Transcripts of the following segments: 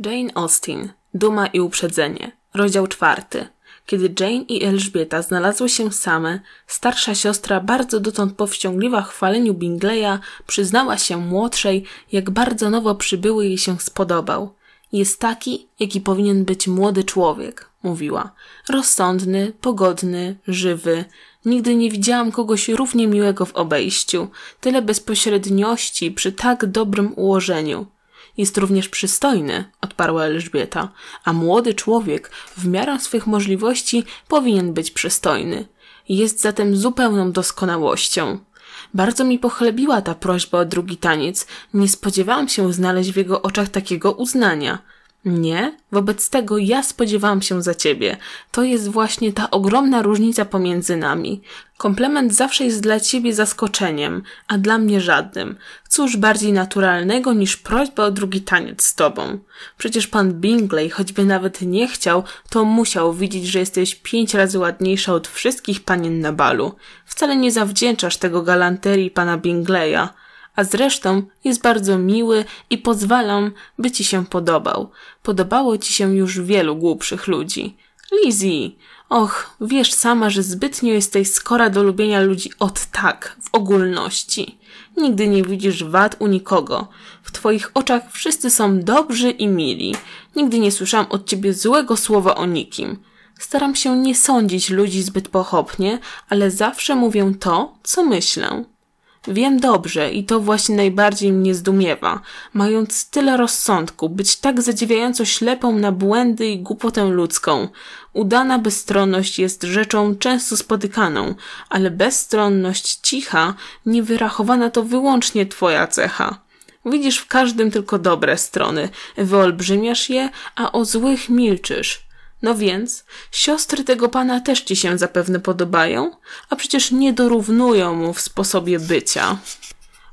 Jane Austen, Duma i Uprzedzenie, rozdział czwarty. Kiedy Jane i Elżbieta znalazły się same, starsza siostra, bardzo dotąd powściągliwa chwaleniu Bingleya, przyznała się młodszej, jak bardzo nowo przybyły jej się spodobał. Jest taki, jaki powinien być młody człowiek, mówiła. Rozsądny, pogodny, żywy. Nigdy nie widziałam kogoś równie miłego w obejściu, tyle bezpośredniości przy tak dobrym ułożeniu. Jest również przystojny, odparła Elżbieta, a młody człowiek w miarę swych możliwości powinien być przystojny. Jest zatem zupełną doskonałością. Bardzo mi pochlebiła ta prośba o drugi taniec. Nie spodziewałam się znaleźć w jego oczach takiego uznania. Nie, wobec tego ja spodziewałam się za ciebie. To jest właśnie ta ogromna różnica pomiędzy nami. Komplement zawsze jest dla ciebie zaskoczeniem, a dla mnie żadnym. Cóż bardziej naturalnego niż prośba o drugi taniec z tobą? Przecież pan Bingley, choćby nawet nie chciał, to musiał widzieć, że jesteś pięć razy ładniejsza od wszystkich panien na balu. Wcale nie zawdzięczasz tego galanterii pana Bingleya a zresztą jest bardzo miły i pozwalam, by ci się podobał. Podobało ci się już wielu głupszych ludzi. Lizzie, och, wiesz sama, że zbytnio jesteś skora do lubienia ludzi od tak, w ogólności. Nigdy nie widzisz wad u nikogo. W twoich oczach wszyscy są dobrzy i mili. Nigdy nie słyszałam od ciebie złego słowa o nikim. Staram się nie sądzić ludzi zbyt pochopnie, ale zawsze mówię to, co myślę. Wiem dobrze i to właśnie najbardziej mnie zdumiewa. Mając tyle rozsądku, być tak zadziwiająco ślepą na błędy i głupotę ludzką. Udana bezstronność jest rzeczą często spotykaną, ale bezstronność cicha, niewyrachowana to wyłącznie twoja cecha. Widzisz w każdym tylko dobre strony, wyolbrzymiasz je, a o złych milczysz. No więc, siostry tego pana też ci się zapewne podobają, a przecież nie dorównują mu w sposobie bycia.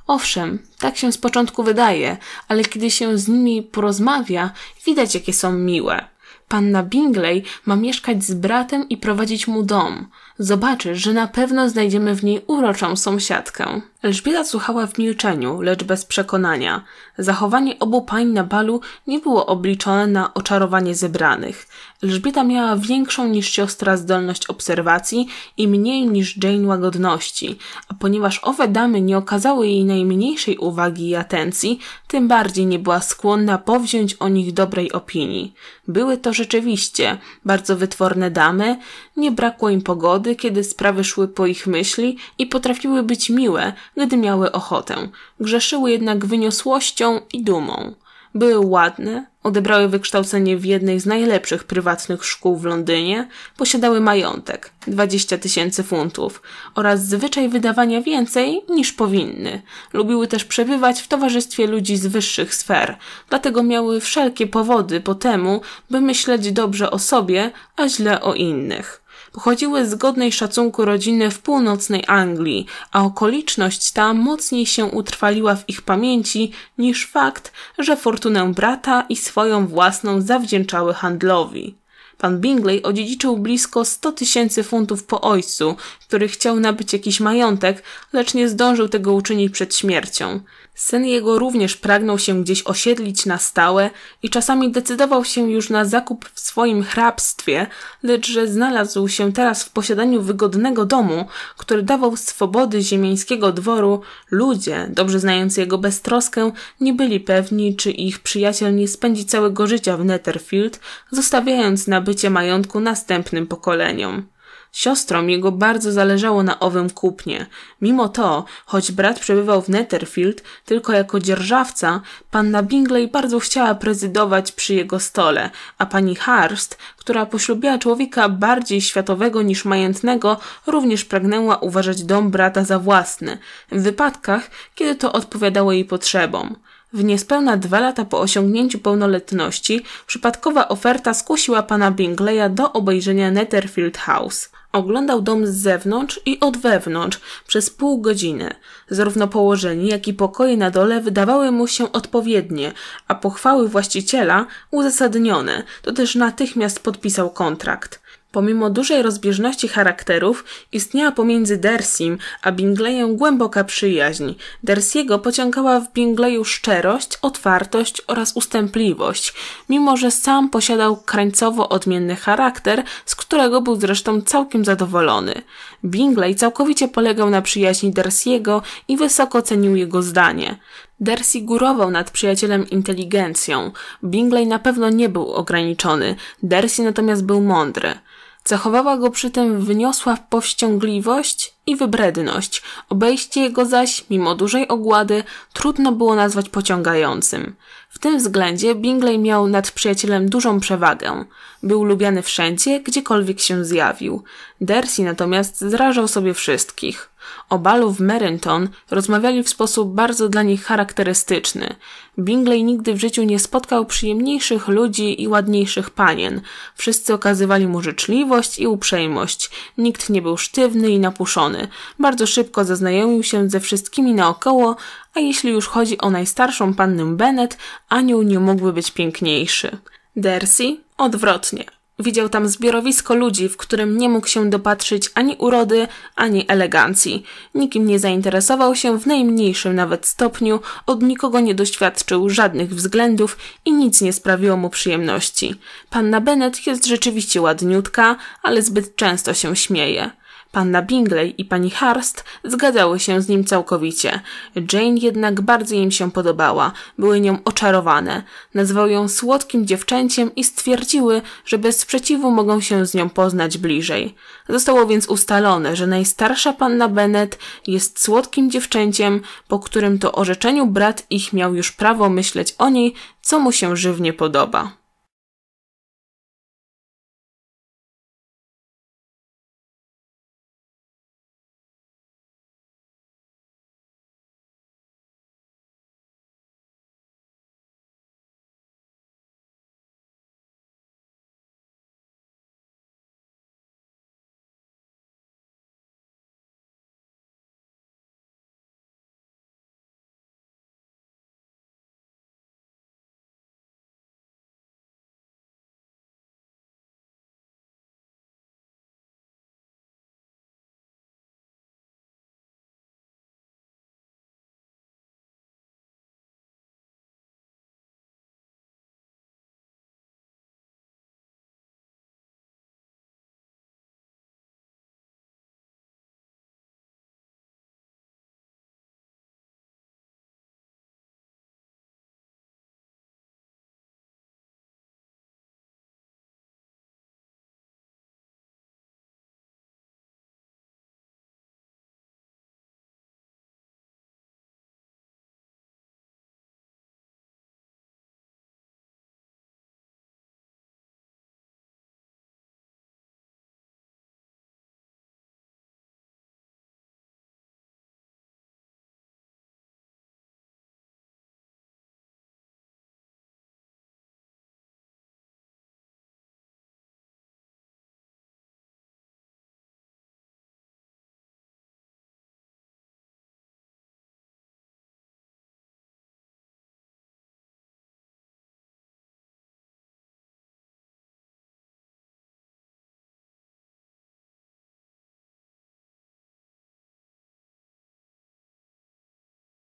Owszem, tak się z początku wydaje, ale kiedy się z nimi porozmawia, widać jakie są miłe. Panna Bingley ma mieszkać z bratem i prowadzić mu dom. Zobaczysz, że na pewno znajdziemy w niej uroczą sąsiadkę. Elżbieta słuchała w milczeniu, lecz bez przekonania. Zachowanie obu pań na balu nie było obliczone na oczarowanie zebranych. Elżbieta miała większą niż siostra zdolność obserwacji i mniej niż Jane łagodności, a ponieważ owe damy nie okazały jej najmniejszej uwagi i atencji, tym bardziej nie była skłonna powziąć o nich dobrej opinii. Były to rzeczywiście bardzo wytworne damy, nie brakło im pogody, kiedy sprawy szły po ich myśli i potrafiły być miłe, gdy miały ochotę, grzeszyły jednak wyniosłością i dumą. Były ładne, odebrały wykształcenie w jednej z najlepszych prywatnych szkół w Londynie, posiadały majątek 20 tysięcy funtów oraz zwyczaj wydawania więcej niż powinny. Lubiły też przebywać w towarzystwie ludzi z wyższych sfer, dlatego miały wszelkie powody po temu, by myśleć dobrze o sobie, a źle o innych pochodziły z godnej szacunku rodziny w północnej Anglii, a okoliczność ta mocniej się utrwaliła w ich pamięci niż fakt, że fortunę brata i swoją własną zawdzięczały handlowi. Pan Bingley odziedziczył blisko 100 tysięcy funtów po ojcu, który chciał nabyć jakiś majątek, lecz nie zdążył tego uczynić przed śmiercią. Syn jego również pragnął się gdzieś osiedlić na stałe i czasami decydował się już na zakup w swoim hrabstwie, lecz że znalazł się teraz w posiadaniu wygodnego domu, który dawał swobody ziemieńskiego dworu, ludzie, dobrze znający jego beztroskę, nie byli pewni, czy ich przyjaciel nie spędzi całego życia w Netherfield, zostawiając nabycie majątku następnym pokoleniom. Siostrom jego bardzo zależało na owym kupnie. Mimo to, choć brat przebywał w Netherfield tylko jako dzierżawca, panna Bingley bardzo chciała prezydować przy jego stole, a pani Harst, która poślubiła człowieka bardziej światowego niż majętnego, również pragnęła uważać dom brata za własny, w wypadkach, kiedy to odpowiadało jej potrzebom. W niespełna dwa lata po osiągnięciu pełnoletności przypadkowa oferta skusiła pana Bingleya do obejrzenia Netherfield House. Oglądał dom z zewnątrz i od wewnątrz przez pół godziny. Zarówno położenie, jak i pokoje na dole wydawały mu się odpowiednie, a pochwały właściciela uzasadnione, to też natychmiast podpisał kontrakt. Pomimo dużej rozbieżności charakterów istniała pomiędzy Dersim a Bingleyem głęboka przyjaźń. Dersiego pociągała w Bingleyu szczerość, otwartość oraz ustępliwość, mimo że sam posiadał krańcowo odmienny charakter, z którego był zresztą całkiem zadowolony. Bingley całkowicie polegał na przyjaźni Dersiego i wysoko cenił jego zdanie. Darcy górował nad przyjacielem inteligencją. Bingley na pewno nie był ograniczony, Darcy natomiast był mądry. Cechowała go przy tym wyniosła powściągliwość i wybredność. Obejście jego zaś, mimo dużej ogłady, trudno było nazwać pociągającym. W tym względzie Bingley miał nad przyjacielem dużą przewagę. Był lubiany wszędzie, gdziekolwiek się zjawił. Darcy natomiast zrażał sobie wszystkich. O balu w Merenton rozmawiali w sposób bardzo dla nich charakterystyczny. Bingley nigdy w życiu nie spotkał przyjemniejszych ludzi i ładniejszych panien. Wszyscy okazywali mu życzliwość i uprzejmość. Nikt nie był sztywny i napuszony. Bardzo szybko zaznajomił się ze wszystkimi naokoło, a jeśli już chodzi o najstarszą pannę Bennet, anioł nie mógłby być piękniejszy. Darcy, Odwrotnie. Widział tam zbiorowisko ludzi, w którym nie mógł się dopatrzyć ani urody, ani elegancji. Nikim nie zainteresował się w najmniejszym nawet stopniu, od nikogo nie doświadczył żadnych względów i nic nie sprawiło mu przyjemności. Panna Bennet jest rzeczywiście ładniutka, ale zbyt często się śmieje. Panna Bingley i pani Harst zgadzały się z nim całkowicie. Jane jednak bardzo im się podobała, były nią oczarowane. Nazwał ją słodkim dziewczęciem i stwierdziły, że bez sprzeciwu mogą się z nią poznać bliżej. Zostało więc ustalone, że najstarsza panna Bennet jest słodkim dziewczęciem, po którym to orzeczeniu brat ich miał już prawo myśleć o niej, co mu się żywnie podoba.